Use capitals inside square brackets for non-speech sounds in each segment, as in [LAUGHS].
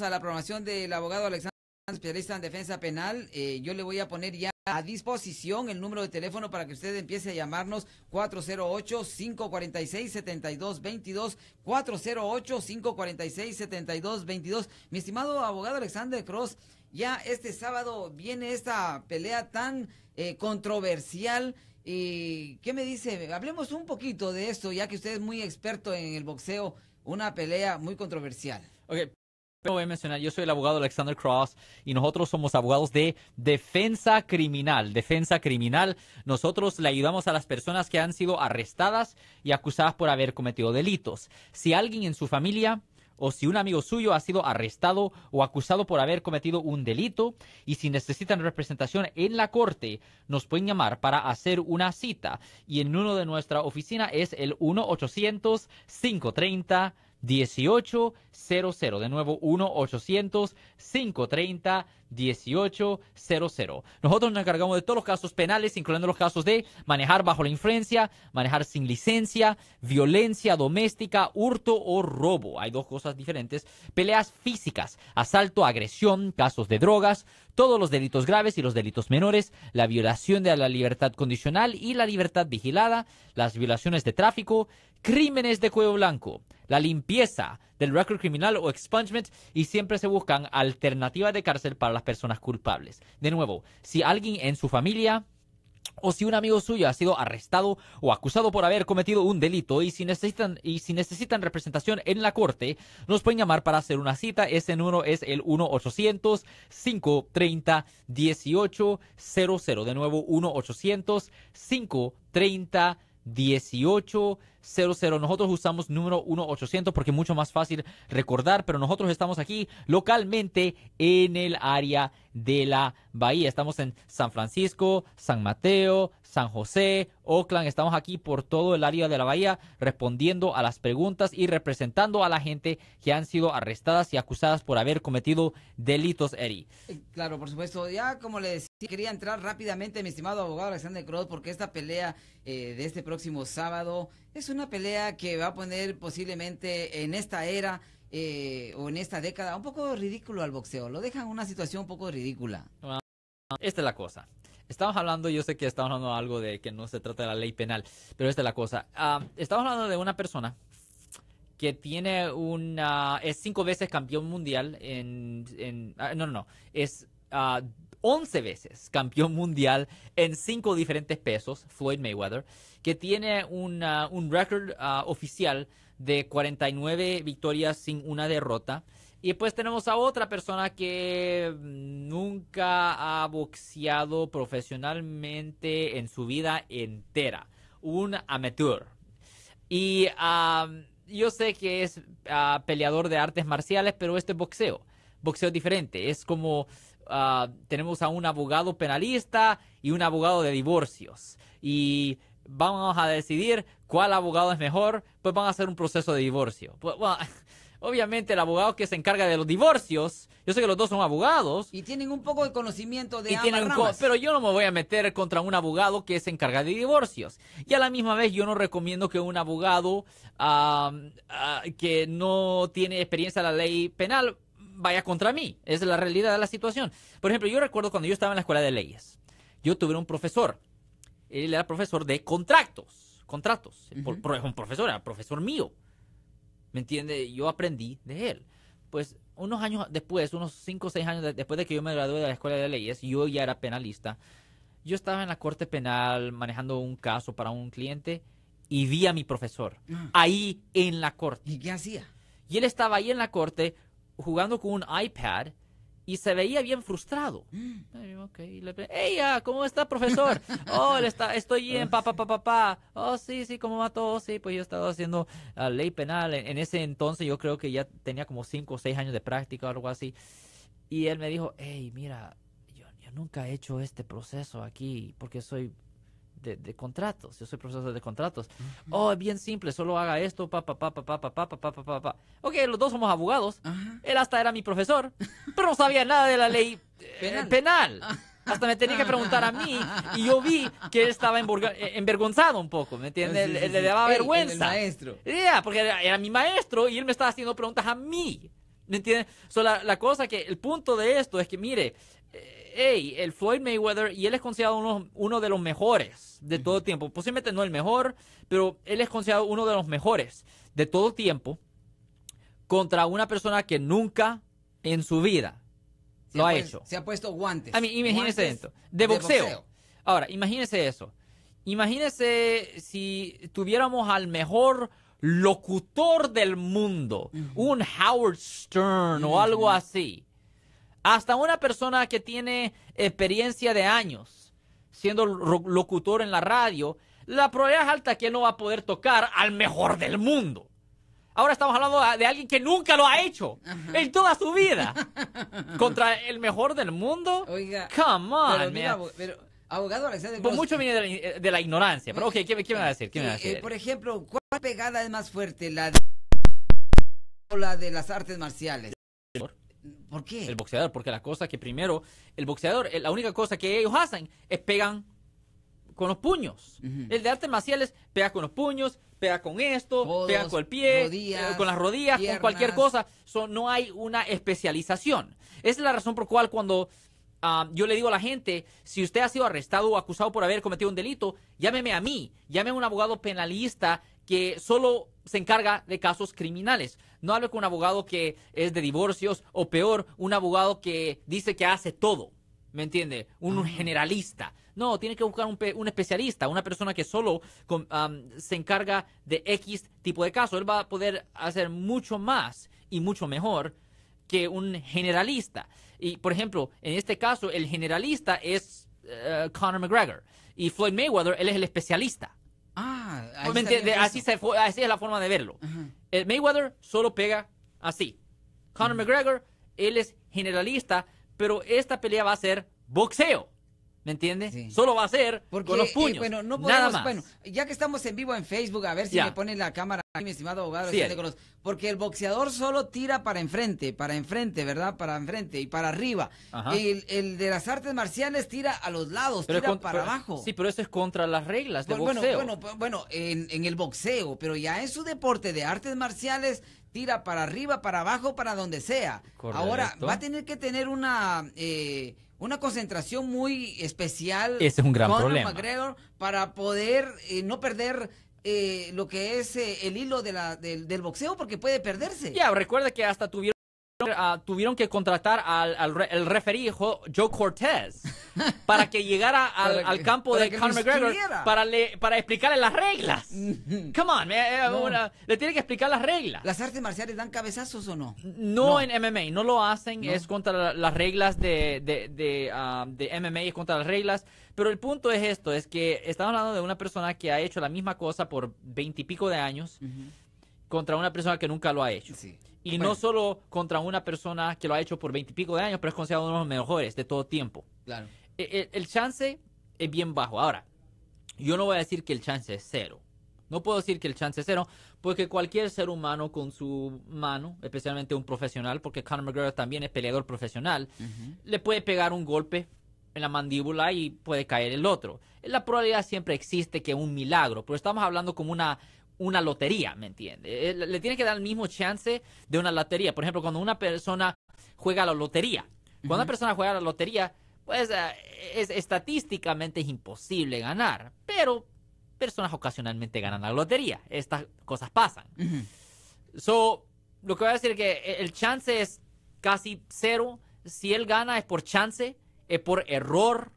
a la programación del abogado Alexander, especialista en defensa penal. Eh, yo le voy a poner ya a disposición el número de teléfono para que usted empiece a llamarnos 408-546-7222, 408-546-7222. Mi estimado abogado Alexander Cross, ya este sábado viene esta pelea tan eh, controversial. qué me dice? Hablemos un poquito de esto, ya que usted es muy experto en el boxeo, una pelea muy controversial. Okay voy a mencionar, yo soy el abogado Alexander Cross y nosotros somos abogados de defensa criminal. Defensa criminal, nosotros le ayudamos a las personas que han sido arrestadas y acusadas por haber cometido delitos. Si alguien en su familia o si un amigo suyo ha sido arrestado o acusado por haber cometido un delito y si necesitan representación en la corte, nos pueden llamar para hacer una cita y en uno de nuestra oficina es el 1 800 530 1800. De nuevo, 1-800-530 1800. Nosotros nos encargamos de todos los casos penales, incluyendo los casos de manejar bajo la influencia, manejar sin licencia, violencia doméstica, hurto o robo. Hay dos cosas diferentes. Peleas físicas, asalto, agresión, casos de drogas, todos los delitos graves y los delitos menores, la violación de la libertad condicional y la libertad vigilada, las violaciones de tráfico, crímenes de cuello blanco, la limpieza, del récord criminal o expungement y siempre se buscan alternativas de cárcel para las personas culpables. De nuevo, si alguien en su familia o si un amigo suyo ha sido arrestado o acusado por haber cometido un delito y si necesitan y si necesitan representación en la corte, nos pueden llamar para hacer una cita. Ese número es el 1 800 530 1800. De nuevo 1 800 530 1800. 00. Nosotros usamos número 1-800 porque es mucho más fácil recordar, pero nosotros estamos aquí localmente en el área de la bahía. Estamos en San Francisco, San Mateo, San José, Oakland. Estamos aquí por todo el área de la bahía respondiendo a las preguntas y representando a la gente que han sido arrestadas y acusadas por haber cometido delitos, Eri. Eh, claro, por supuesto. Ya como le decía, quería entrar rápidamente, mi estimado abogado Alexander Cruz, porque esta pelea eh, de este próximo sábado es una pelea que va a poner posiblemente en esta era eh, o en esta década un poco ridículo al boxeo. Lo dejan en una situación un poco ridícula. Ah, esta es la cosa. Estamos hablando, yo sé que estamos hablando de algo de que no se trata de la ley penal, pero esta es la cosa. Ah, estamos hablando de una persona que tiene una. es cinco veces campeón mundial en. en ah, no, no, no. Es. 11 veces campeón mundial en cinco diferentes pesos, Floyd Mayweather, que tiene un récord ah, oficial de 49 victorias sin una derrota. Y después tenemos a otra persona que nunca ha boxeado profesionalmente en su vida entera, un amateur. Y yo sé que es ah, peleador de artes marciales, pero este es boxeo. Boxeo diferente. Es como Ah, tenemos a un abogado penalista y un abogado de divorcios. Y vamos a decidir cuál abogado es mejor, pues van a hacer un proceso de divorcio. [LAUGHS] obviamente el abogado que se encarga de los divorcios, yo sé que los dos son abogados. Y tienen un poco de conocimiento de ambas Pero yo no me voy a meter contra un abogado que se encarga de divorcios. Y a la misma vez yo no recomiendo que un abogado ah, ah, que no tiene experiencia en la ley penal vaya contra mí. Es la realidad de la situación. Por ejemplo, yo recuerdo cuando yo estaba en la escuela de leyes, yo tuve un profesor. Él era profesor de contratos. Contratos. un profesor, era profesor mío. ¿Me entiende? Yo aprendí de él. Pues unos años después, unos cinco o seis años después de que yo me gradué de la escuela de leyes, yo ya era penalista. Yo estaba en la corte penal manejando un caso para un cliente y vi a mi profesor ah. ahí en la corte. ¿Y qué hacía? Y él estaba ahí en la corte jugando con un iPad y se veía bien frustrado. Mm. Okay. ella, ah, ¿cómo está, profesor? [LAUGHS] oh, le está, estoy bien, papá, papá, papá. Oh, sí, sí, ¿cómo va todo? Sí, pues yo estado haciendo ah, ley penal. En, ese entonces yo creo que ya tenía como 5 o 6 años de práctica o algo así. Y él me dijo, hey, mira, yo nunca he hecho este proceso aquí porque soy de, de, contratos. Yo soy profesor de contratos. Oh, es bien simple, solo haga esto, pa, pa, pa, pa, pa, pa, pa, pa, pa, pa, Ok, los dos somos abogados. Él hasta era mi profesor, pero no sabía nada de la ley penal. Hasta me tenía que preguntar a mí y yo vi que él estaba envergonzado un poco, ¿me entiendes? Le, daba vergüenza. El, maestro. porque era, mi maestro y él me estaba haciendo preguntas a mí, ¿me entiendes? So, la, la, cosa que, el punto de esto es que, mire, hey, el Floyd Mayweather, y él es considerado uno, de los mejores de todo tiempo. Posiblemente no el mejor, pero él es considerado uno de los mejores de todo tiempo contra una persona que nunca en su vida lo ha, hecho. Se ha puesto guantes. imagínese esto. De, boxeo. Ahora, imagínese eso. Imagínese si tuviéramos al mejor locutor del mundo, un Howard Stern o algo así hasta una persona que tiene experiencia de años siendo locutor en la radio, la probabilidad es alta que no va a poder tocar al mejor del mundo. Ahora estamos hablando de alguien que nunca lo ha hecho en toda su vida. [LAUGHS] Contra el mejor del mundo. Oiga. Come on, abogado pues mucho viene de la, ignorancia. Pero, ok, ¿qué, me va a eh, eh, decir? por ejemplo, ¿cuál pegada es más fuerte? ¿La o la de las artes marciales? ¿Por qué? El boxeador, porque la cosa que primero, el boxeador, eh, la única cosa que ellos hacen es pegan con los puños. El de artes marciales pega con los puños, pega con esto, pega con el pie, eh, con las rodillas, con cualquier cosa. no hay una especialización. Esa es la razón por cual cuando ah, yo le digo a la gente, si usted ha sido arrestado o acusado por haber cometido un delito, llámeme a mí, llámeme a un abogado penalista que solo se encarga de casos criminales. No hable con un abogado que es de divorcios o peor, un abogado que dice que hace todo. ¿Me entiende? Un, ah. generalista. No, tiene que buscar un, especialista, una persona que solo se encarga de X tipo de caso. Él va a poder hacer mucho más y mucho mejor que un generalista. Y, por ejemplo, en este caso, el generalista es eh, Conor McGregor. Y Floyd Mayweather, él es el especialista. Ah, Así, así es la forma de verlo. El Mayweather solo pega así. Conor mm. McGregor, él es generalista, pero esta pelea va a ser boxeo. ¿Me entiendes? Solo va a ser con los eh, puños. bueno, nada más. Bueno, ya que estamos en vivo en Facebook, a ver si me ponen la cámara mi estimado abogado. porque el boxeador solo tira para enfrente, para enfrente, ¿verdad? Para enfrente y para arriba. El, el, de las artes marciales tira a los lados, pero tira para abajo. Sí, pero eso es contra las reglas de bueno, boxeo. Bueno, en el boxeo, pero ya en su deporte de artes marciales tira para arriba, para abajo, para donde sea. Ahora, va a tener que tener una, eh, una concentración muy especial. es un gran problema. para poder eh, no perder eh, lo que es el hilo de la, del, del boxeo porque puede perderse. Ya, recuerda que hasta tuvieron... Ah, tuvieron que contratar al, el Joe Cortez [LAUGHS] para que llegara al, campo de Conor McGregor para, para explicarle las reglas. [LAUGHS] Come on, eh, le tiene que explicar las reglas. ¿Las artes marciales dan cabezazos o no? No, en MMA, no lo hacen, es contra las reglas de, de, de, ah, de MMA, es contra las reglas. Pero el punto es esto, es que estamos hablando de una persona que ha hecho la misma cosa por veintipico de años contra una persona que nunca lo ha hecho. Y no solo contra una persona que lo ha hecho por veintipico de años, pero es considerado uno de los mejores de todo tiempo. Claro. E, e, el, chance es bien bajo. Ahora, yo no voy a decir que el chance es cero. No puedo decir que el chance es cero, porque cualquier ser humano con su mano, especialmente un profesional, porque Conor McGregor también es peleador profesional, le puede pegar un golpe en la mandíbula y puede caer el otro. La probabilidad siempre existe que un milagro, pero estamos hablando como una una lotería, ¿me entiende? Eh, le tiene que dar el mismo chance de una lotería. Por ejemplo, cuando una persona juega a la lotería, cuando una persona juega la lotería, pues eh, es, estadísticamente es imposible ganar, pero personas ocasionalmente ganan la lotería. Estas cosas pasan. So, lo que voy a decir es que eh, el chance es casi cero. Si él gana es por chance, es por error,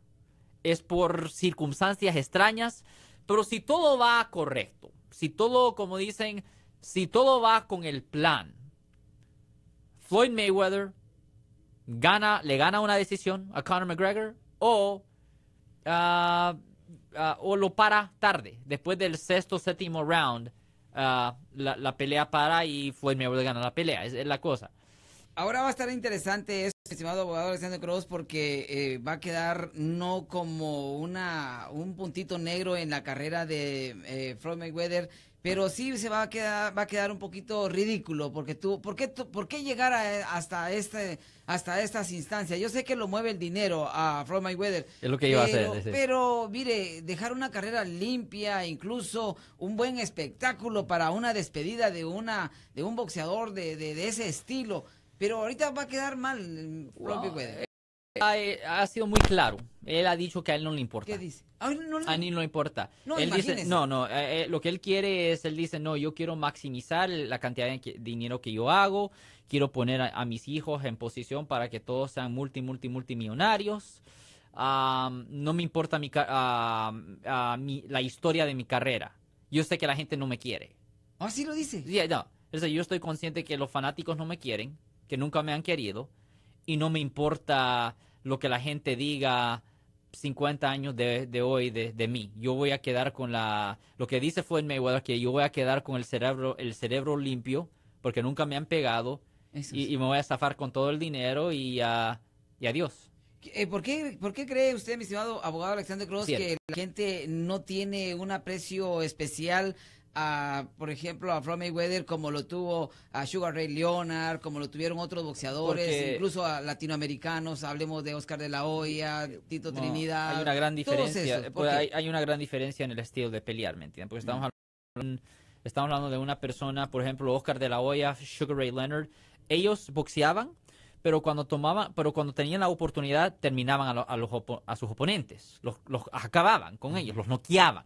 es por circunstancias extrañas. Pero si todo va correcto, si todo, como dicen, si todo va con el plan, Floyd Mayweather gana, le gana una decisión a Conor McGregor o, ah, ah, o lo para tarde, después del sexto, séptimo round, ah, la, pelea para y Floyd Mayweather gana la pelea, es, la cosa. Ahora va a estar interesante estimado abogado Alexander Cruz, porque eh, va a quedar no como una un puntito negro en la carrera de eh, Floyd Mayweather, pero sí se va a quedar va a quedar un poquito ridículo, porque tú, ¿por qué, por qué llegar hasta este hasta estas instancias? Yo sé que lo mueve el dinero a Floyd Mayweather. Es lo que iba pero, a hacer. Pero mire, dejar una carrera limpia, incluso un buen espectáculo para una despedida de una de un boxeador de, de ese estilo pero ahorita va a quedar mal eh, eh, Ha, sido muy claro. Él ha dicho que a él no le importa. ¿Qué dice? A él no le, importa. No, él dice, no, no, eh, lo que él quiere es, él dice, no, yo quiero maximizar la cantidad de dinero que yo hago, quiero poner a, mis hijos en posición para que todos sean multi, multi, multimillonarios. no me importa mi, la historia de mi carrera. Yo sé que la gente no me quiere. ¿Así ¿Ah, lo dice? Sí, no. yo estoy consciente que los fanáticos no me quieren nunca me han querido y no me importa lo que la gente diga 50 años de, hoy de, mí. Yo voy a quedar con la... Lo que dice fue Floyd Mayweather, que yo voy a quedar con el cerebro, el cerebro limpio porque nunca me han pegado y, me voy a zafar con todo el dinero y, a y adiós. Eh, ¿Por qué, ¿Por qué cree usted, mi estimado abogado Alexander cruz que la gente no tiene un aprecio especial a, por ejemplo, a Floyd Mayweather como lo tuvo a Sugar Ray Leonard, como lo tuvieron otros boxeadores, incluso a latinoamericanos, hablemos de Oscar de la Hoya, Tito Trinidad. Hay una gran diferencia, pues, hay, una gran diferencia en el estilo de pelear, ¿me Porque estamos, mm. hablando, estamos hablando de una persona, por ejemplo, Oscar de la Hoya, Sugar Ray Leonard, ellos boxeaban, pero cuando tomaba pero cuando tenían la oportunidad terminaban a, a, a sus oponentes, los, los acababan con mm. ellos, los noqueaban.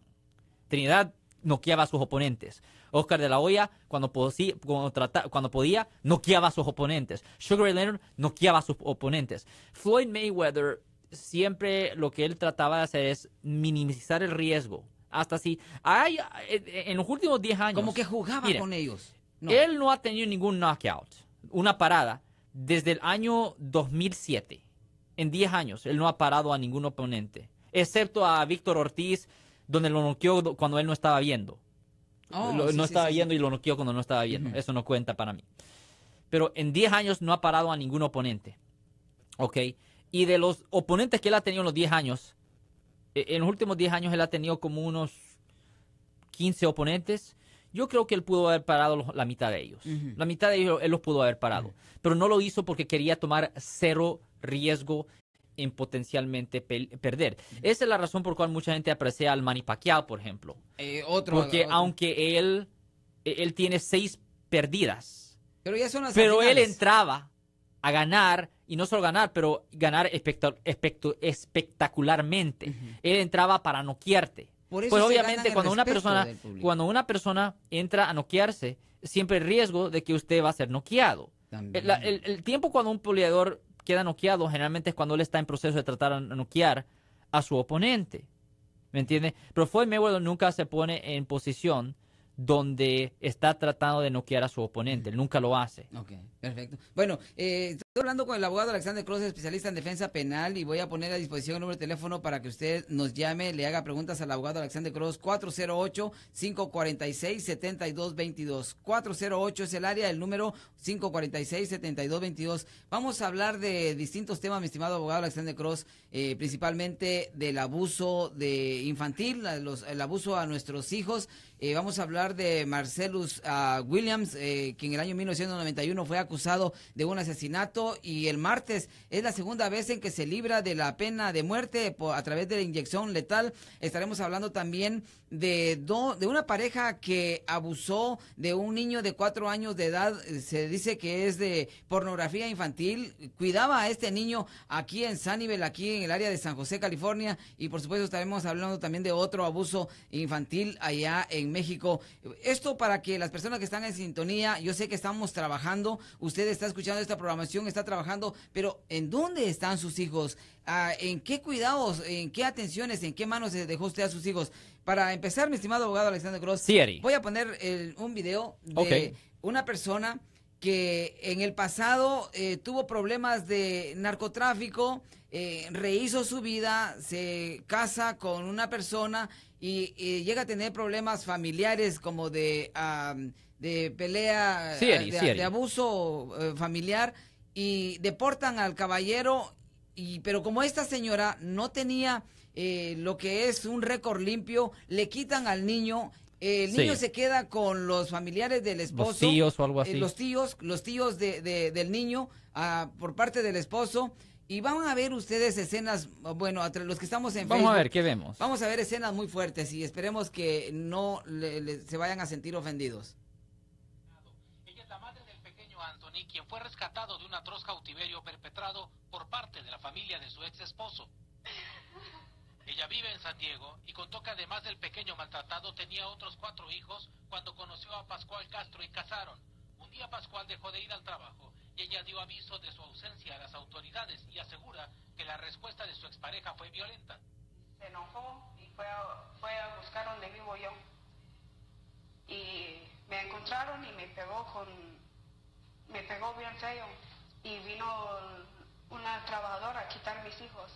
Trinidad noqueaba a sus oponentes. Oscar de la Hoya, cuando, podía, noqueaba a sus oponentes. Sugar Ray Leonard noqueaba a sus oponentes. Floyd Mayweather siempre lo que él trataba de hacer es minimizar el riesgo. Hasta así. hay, en los últimos 10 años... Como que jugaba con ellos. Él no ha tenido ningún knockout, una parada, desde el año 2007. En 10 años, él no ha parado a ningún oponente, excepto a Víctor Ortiz donde lo noqueó cuando él no estaba viendo. Oh, no estaba viendo y lo noqueó cuando no estaba viendo. Eso no cuenta para mí. Pero en 10 años no ha parado a ningún oponente. ¿Ok? Y de los oponentes que él ha tenido en los 10 años, e, en los últimos 10 años él ha tenido como unos 15 oponentes. Yo creo que él pudo haber parado la mitad de ellos. La mitad de ellos él los pudo haber parado. Pero no lo hizo porque quería tomar cero riesgo en potencialmente perder. Esa es la razón por la cual mucha gente aprecia al Manny Pacquiao, por ejemplo. Eh, Porque aunque él, e-, él tiene seis perdidas, pero, él entraba a ganar, y no solo ganar, pero ganar espectacularmente. Él entraba para noquearte. pues obviamente cuando una persona cuando una persona entra a noquearse, siempre hay riesgo de que usted va a ser noqueado. El, tiempo cuando un peleador queda noqueado, generalmente es cuando él está en proceso de tratar de noquear a su oponente. ¿Me entiendes? Pero Floyd Mayweather nunca se pone en posición donde está tratando de noquear a su oponente. Él nunca lo hace. Ok, perfecto. Bueno, eh... Estoy hablando con el abogado Alexander Cruz, especialista en defensa penal, y voy a poner a disposición el número de teléfono para que usted nos llame, le haga preguntas al abogado Alexander Cruz, 408-546-7222. 408 es el área, el número 546-7222. Vamos a hablar de distintos temas, mi estimado abogado Alexander Cross, eh, principalmente del abuso de infantil, el abuso a nuestros hijos. Eh, vamos a hablar de Marcelus ah, Williams, eh, quien en el año 1991 fue acusado de un asesinato y el martes. Es la segunda vez en que se libra de la pena de muerte a través de la inyección letal. Estaremos hablando también de, de una pareja que abusó de un niño de cuatro años de edad. Se dice que es de pornografía infantil. Cuidaba a este niño aquí en Sanibel, aquí en el área de San José, California. Y por supuesto estaremos hablando también de otro abuso infantil allá en México. Esto para que las personas que están en sintonía, yo sé que estamos trabajando. Usted está escuchando esta programación trabajando, pero ¿en dónde están sus hijos? Ah, ¿En qué cuidados, en qué atenciones, en qué manos se dejó usted a sus hijos? Para empezar, mi estimado abogado Alexander Cross, voy a poner el, un video de una persona que en el pasado eh, tuvo problemas de narcotráfico, eh, rehizo su vida, se casa con una persona y, llega a tener problemas familiares como de, ah, de pelea, de, abuso eh, familiar y deportan al caballero, y, pero como esta señora no tenía eh, lo que es un récord limpio, le quitan al niño el niño se queda con los familiares del esposo. Los tíos o algo eh, así. los tíos, los tíos de, del niño ah, por parte del esposo. Y van a ver ustedes escenas, bueno, los que estamos en Vamos a ver, ¿qué vemos? Vamos a ver escenas muy fuertes y esperemos que no se vayan a sentir ofendidos quien fue rescatado de un atroz cautiverio perpetrado por parte de la familia de su ex esposo. Ella vive en San Diego y contó que además del pequeño maltratado tenía otros cuatro hijos cuando conoció a Pascual Castro y casaron. Un día Pascual dejó de ir al trabajo y ella dio aviso de su ausencia a las autoridades y asegura que la respuesta de su expareja fue violenta. Se enojó y fue a buscar donde vivo yo. Y me encontraron y me pegó con me pegó bien feo y vino una trabajadora a quitar mis hijos.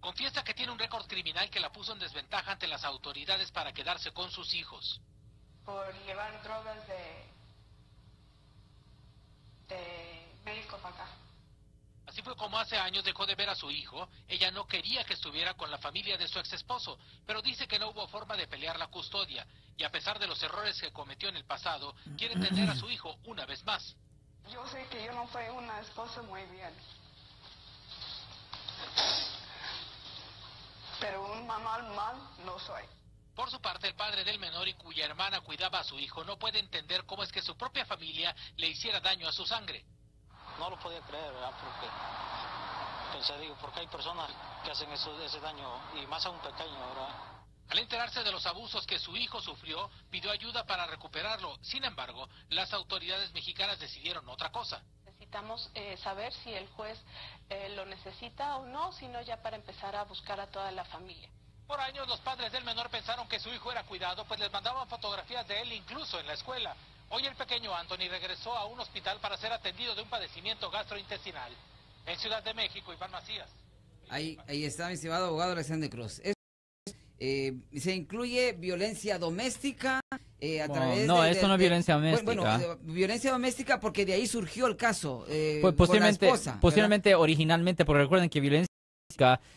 Confiesa que tiene un récord criminal que la puso en desventaja ante las autoridades para quedarse con sus hijos. Por llevar drogas de, de México para acá. Así fue como hace años dejó de ver a su hijo. Ella no quería que estuviera con la familia de su ex esposo, pero dice que no hubo forma de pelear la custodia y a pesar de los errores que cometió en el pasado, quiere tener a su hijo una vez más yo sé que yo no fui una esposa muy bien. Pero un mamá mal no soy. Por su parte, el padre del menor y cuya hermana cuidaba a su hijo no puede entender cómo es que su propia familia le hiciera daño a su sangre. No lo podía creer, ¿verdad? Porque digo, porque hay personas que hacen eso, ese daño y más a un pequeño, ¿verdad? Al enterarse de los abusos que su hijo sufrió, pidió ayuda para recuperarlo. Sin embargo, las autoridades mexicanas decidieron otra cosa. Necesitamos eh, saber si el juez eh, lo necesita o no, sino ya para empezar a buscar a toda la familia. Por años los padres del menor pensaron que su hijo era cuidado, pues les mandaban fotografías de él incluso en la escuela. Hoy el pequeño Anthony regresó a un hospital para ser atendido de un padecimiento gastrointestinal. En Ciudad de México, Iván Macías. Ahí, ahí está mi estimado abogado Alexander Cruz. Eh, se incluye violencia doméstica eh, a no, esto no es violencia doméstica. Eh, violencia doméstica porque de ahí surgió el caso. Eh, pues posiblemente, posiblemente originalmente, porque recuerden que violencia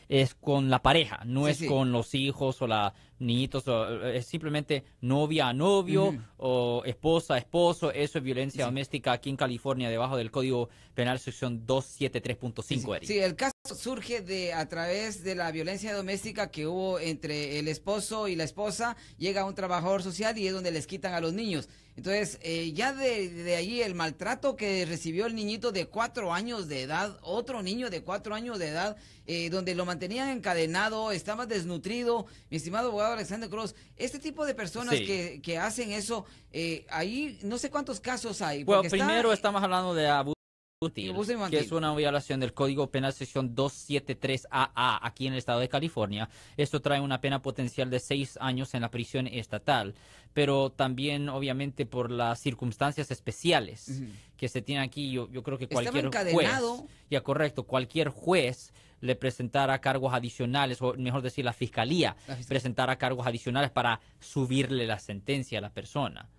es con la pareja, no es con los hijos o la niñitos, eh, es simplemente novia a novio o esposa a esposo, eso es violencia doméstica aquí en California, debajo del Código Penal, sección 273.5. Sí, el caso surge de a través de la violencia doméstica que hubo entre el esposo y la esposa, llega un trabajador social y es donde les quitan a los niños. Entonces, eh, ya de, de ahí el maltrato que recibió el niñito de cuatro años de edad, otro niño de cuatro años de edad, eh, donde lo mantenían encadenado, estaba desnutrido. Mi estimado abogado, Alexander Cruz, este tipo de personas que, hacen eso, eh, ahí no sé cuántos casos hay. Bueno, primero estamos hablando de abuso. que es una violación del Código Penal sección 273AA aquí en el estado de California. Esto trae una pena potencial de seis años en la prisión estatal, pero también obviamente por las circunstancias especiales que se tienen aquí. Yo, yo creo que cualquier juez, ya correcto, cualquier juez le presentara cargos adicionales, o mejor decir, la fiscalía, presentara cargos adicionales para subirle la sentencia a la persona.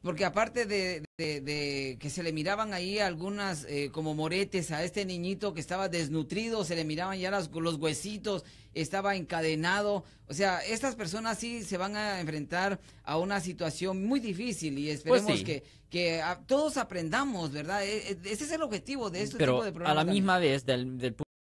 Porque aparte de, que se le miraban ahí algunas eh, como moretes a este niñito que estaba desnutrido, se le miraban ya los huesitos, estaba encadenado. O sea, estas personas sí se van a enfrentar a una situación muy difícil y pues esperemos que, que todos aprendamos, ¿verdad? E, e, ese es el objetivo de este tipo de A la misma vez, del, del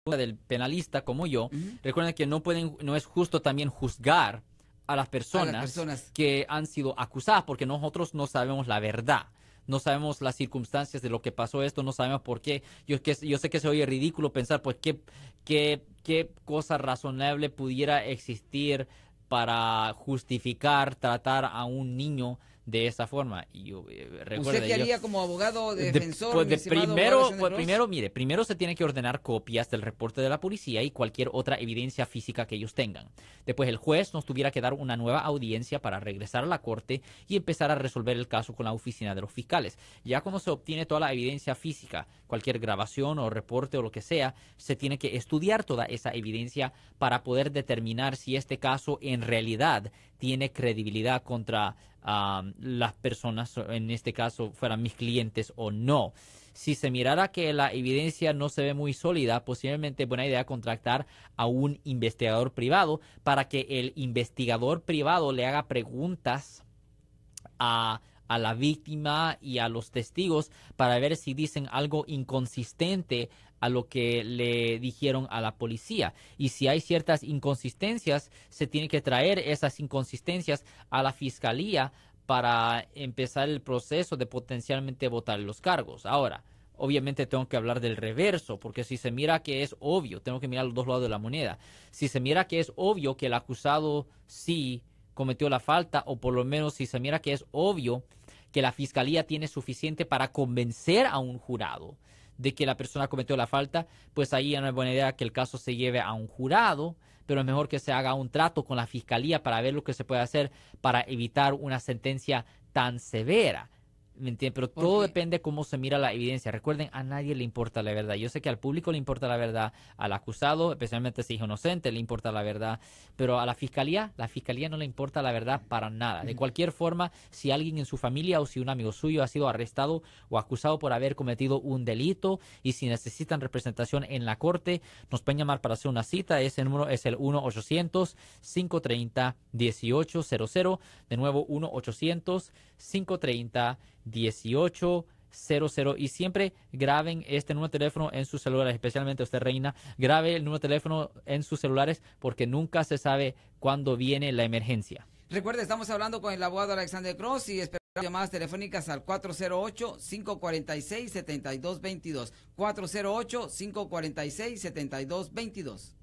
del penalista como yo, recuerden que no pueden, no es justo también juzgar a las personas, que han sido acusadas porque nosotros no sabemos la verdad no sabemos las circunstancias de lo que pasó esto, no sabemos por qué. Yo, que, yo sé que se oye ridículo pensar, pues, qué, qué, qué cosa razonable pudiera existir para justificar tratar a un niño de esa forma. yo, eh, ¿Usted qué haría como abogado defensor? Pues, primero, pues, primero, mire, primero se tiene que ordenar copias del reporte de la policía y cualquier otra evidencia física que ellos tengan. Después el juez nos tuviera que dar una nueva audiencia para regresar a la corte y empezar a resolver el caso con la oficina de los fiscales. Ya cuando se obtiene toda la evidencia física, cualquier grabación o reporte o lo que sea, se tiene que estudiar toda esa evidencia para poder determinar si este caso en realidad tiene credibilidad contra las personas, en este caso, fueran mis clientes o no. Si se mirara que la evidencia no se ve muy sólida, posiblemente buena idea contratar a un investigador privado para que el investigador privado le haga preguntas a, a la víctima y a los testigos para ver si dicen algo inconsistente a lo que le dijeron a la policía. Y si hay ciertas inconsistencias, se tiene que traer esas inconsistencias a la fiscalía para empezar el proceso de potencialmente votar los cargos. Ahora, obviamente tengo que hablar del reverso, porque si se mira que es obvio, tengo que mirar los dos lados de la moneda, si se mira que es obvio que el acusado sí cometió la falta, o por lo menos si se mira que es obvio que la fiscalía tiene suficiente para convencer a un jurado de que la persona cometió la falta, pues ahí ya no es buena idea que el caso se lleve a un jurado, pero es mejor que se haga un trato con la fiscalía para ver lo que se puede hacer para evitar una sentencia tan severa. ¿Me Pero todo depende de cómo se mira la evidencia. Recuerden, a nadie le importa la verdad. Yo sé que al público le importa la verdad, al acusado, especialmente si es inocente, le importa la verdad, pero a la fiscalía, la fiscalía no le importa la verdad para nada. De cualquier forma, si alguien en su familia o si un amigo suyo ha sido arrestado o acusado por haber cometido un delito y si necesitan representación en la corte, nos pueden llamar para hacer una cita. Ese número es el 1-800-530-1800. De nuevo, 1-800-530-1800. 1800 y siempre graben este número de teléfono en sus celulares, especialmente usted reina, grabe el número de teléfono en sus celulares porque nunca se sabe cuándo viene la emergencia. Recuerde, estamos hablando con el abogado Alexander Cross y esperamos llamadas telefónicas al 408-546-7222. 408-546-7222.